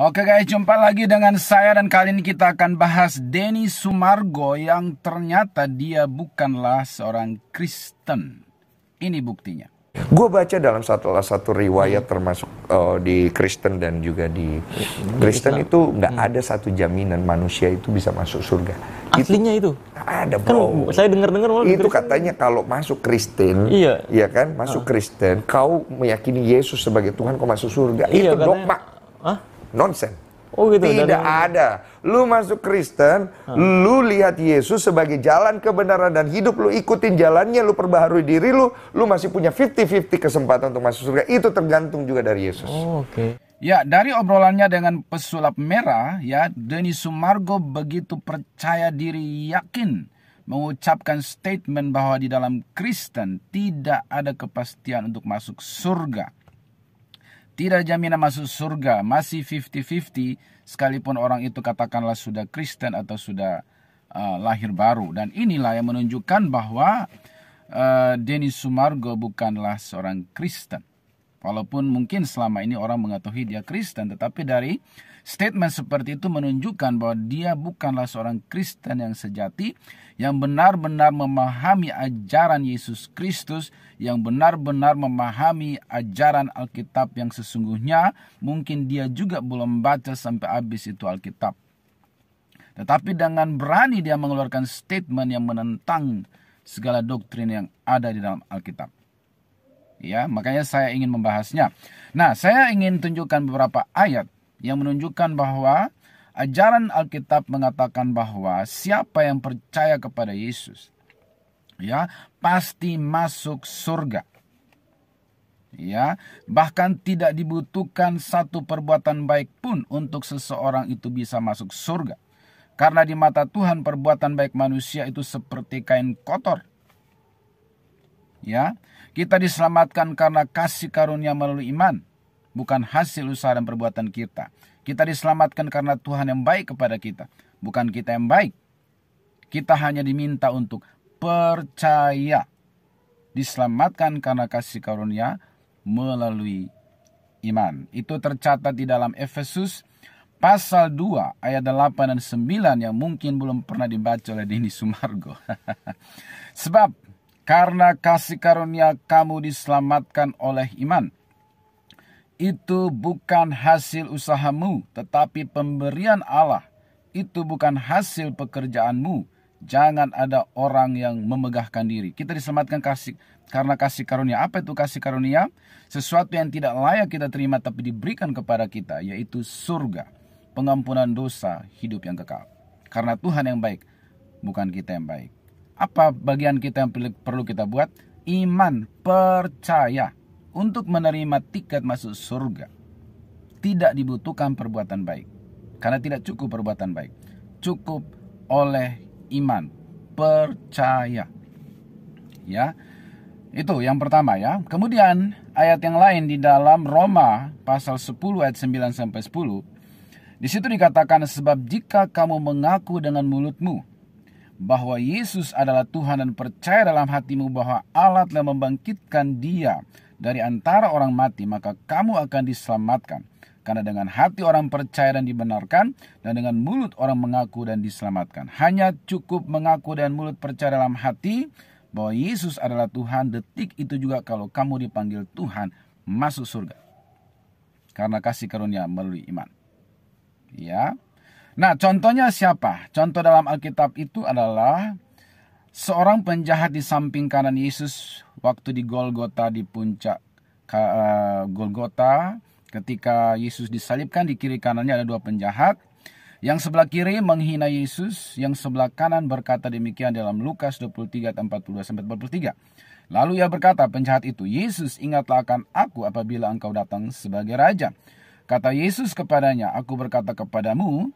Oke guys, jumpa lagi dengan saya dan kali ini kita akan bahas Denny Sumargo yang ternyata dia bukanlah seorang Kristen. Ini buktinya. Gue baca dalam satu satu riwayat hmm. termasuk uh, di Kristen dan juga di Kristen itu nggak hmm. ada satu jaminan manusia itu bisa masuk surga. Aslinya itu? Kan itu? Ada bro. Kan, saya dengar dengar itu katanya kalau masuk Kristen, iya, iya kan masuk ah. Kristen, kau meyakini Yesus sebagai Tuhan, kau masuk surga. Iya, itu dogma. Ah? nonsense Oh gitu. Tidak dari... ada. Lu masuk Kristen, hmm. lu lihat Yesus sebagai jalan kebenaran dan hidup lu ikutin jalannya, lu perbaharui diri lu, lu masih punya 50-50 kesempatan untuk masuk surga. Itu tergantung juga dari Yesus. Oh, oke. Okay. Ya, dari obrolannya dengan pesulap merah, ya, Denny Sumargo begitu percaya diri yakin mengucapkan statement bahwa di dalam Kristen tidak ada kepastian untuk masuk surga. Tidak jaminan masuk surga, masih 50-50 sekalipun orang itu katakanlah sudah Kristen atau sudah uh, lahir baru. Dan inilah yang menunjukkan bahwa uh, Denis Sumargo bukanlah seorang Kristen. Walaupun mungkin selama ini orang mengetahui dia Kristen, tetapi dari statement seperti itu menunjukkan bahwa dia bukanlah seorang Kristen yang sejati, yang benar-benar memahami ajaran Yesus Kristus, yang benar-benar memahami ajaran Alkitab yang sesungguhnya. Mungkin dia juga belum baca sampai habis itu Alkitab. Tetapi dengan berani dia mengeluarkan statement yang menentang segala doktrin yang ada di dalam Alkitab ya makanya saya ingin membahasnya. Nah, saya ingin tunjukkan beberapa ayat yang menunjukkan bahwa ajaran Alkitab mengatakan bahwa siapa yang percaya kepada Yesus ya pasti masuk surga. Ya, bahkan tidak dibutuhkan satu perbuatan baik pun untuk seseorang itu bisa masuk surga. Karena di mata Tuhan perbuatan baik manusia itu seperti kain kotor ya. Kita diselamatkan karena kasih karunia melalui iman, bukan hasil usaha dan perbuatan kita. Kita diselamatkan karena Tuhan yang baik kepada kita, bukan kita yang baik. Kita hanya diminta untuk percaya. Diselamatkan karena kasih karunia melalui iman. Itu tercatat di dalam Efesus pasal 2 ayat 8 dan 9 yang mungkin belum pernah dibaca oleh Dini Sumargo. Sebab karena kasih karunia kamu diselamatkan oleh iman. Itu bukan hasil usahamu, tetapi pemberian Allah. Itu bukan hasil pekerjaanmu. Jangan ada orang yang memegahkan diri. Kita diselamatkan kasih karena kasih karunia. Apa itu kasih karunia? Sesuatu yang tidak layak kita terima tapi diberikan kepada kita, yaitu surga, pengampunan dosa, hidup yang kekal. Karena Tuhan yang baik, bukan kita yang baik. Apa bagian kita yang perlu kita buat? Iman, percaya untuk menerima tiket masuk surga. Tidak dibutuhkan perbuatan baik. Karena tidak cukup perbuatan baik. Cukup oleh iman, percaya. Ya. Itu yang pertama ya. Kemudian ayat yang lain di dalam Roma pasal 10 ayat 9 sampai 10 di situ dikatakan sebab jika kamu mengaku dengan mulutmu bahwa Yesus adalah Tuhan dan percaya dalam hatimu bahwa Allah telah membangkitkan dia dari antara orang mati, maka kamu akan diselamatkan. Karena dengan hati orang percaya dan dibenarkan, dan dengan mulut orang mengaku dan diselamatkan. Hanya cukup mengaku dan mulut percaya dalam hati bahwa Yesus adalah Tuhan, detik itu juga kalau kamu dipanggil Tuhan masuk surga. Karena kasih karunia melalui iman. Ya, Nah, contohnya siapa? Contoh dalam Alkitab itu adalah seorang penjahat di samping kanan Yesus waktu di Golgota di puncak eh, Golgota ketika Yesus disalibkan di kiri kanannya ada dua penjahat yang sebelah kiri menghina Yesus, yang sebelah kanan berkata demikian dalam Lukas 23 42 sampai 43. Lalu ia berkata, penjahat itu, Yesus ingatlah akan aku apabila engkau datang sebagai raja. Kata Yesus kepadanya, aku berkata kepadamu,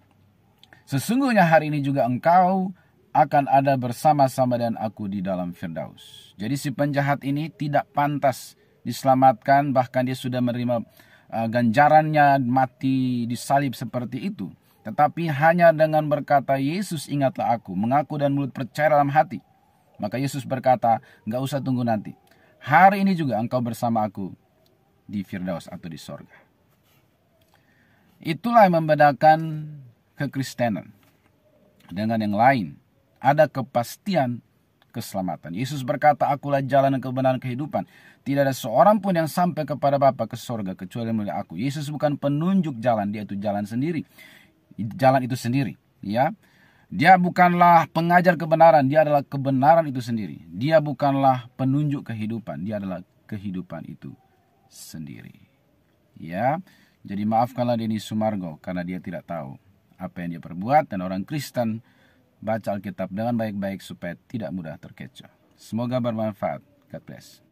Sesungguhnya hari ini juga engkau akan ada bersama-sama dengan aku di dalam Firdaus. Jadi si penjahat ini tidak pantas diselamatkan bahkan dia sudah menerima uh, ganjarannya mati disalib seperti itu. Tetapi hanya dengan berkata Yesus ingatlah aku, mengaku dan mulut percaya dalam hati. Maka Yesus berkata, nggak usah tunggu nanti. Hari ini juga engkau bersama aku di Firdaus atau di sorga. Itulah yang membedakan kekristenan. Dengan yang lain, ada kepastian keselamatan. Yesus berkata, "Akulah jalan dan kebenaran kehidupan. Tidak ada seorang pun yang sampai kepada Bapa ke sorga kecuali melalui Aku." Yesus bukan penunjuk jalan, dia itu jalan sendiri. Jalan itu sendiri, ya. Dia bukanlah pengajar kebenaran, dia adalah kebenaran itu sendiri. Dia bukanlah penunjuk kehidupan, dia adalah kehidupan itu sendiri. Ya. Jadi maafkanlah Denny Sumargo karena dia tidak tahu apa yang dia perbuat dan orang Kristen baca Alkitab dengan baik-baik supaya tidak mudah terkecoh. Semoga bermanfaat. God bless.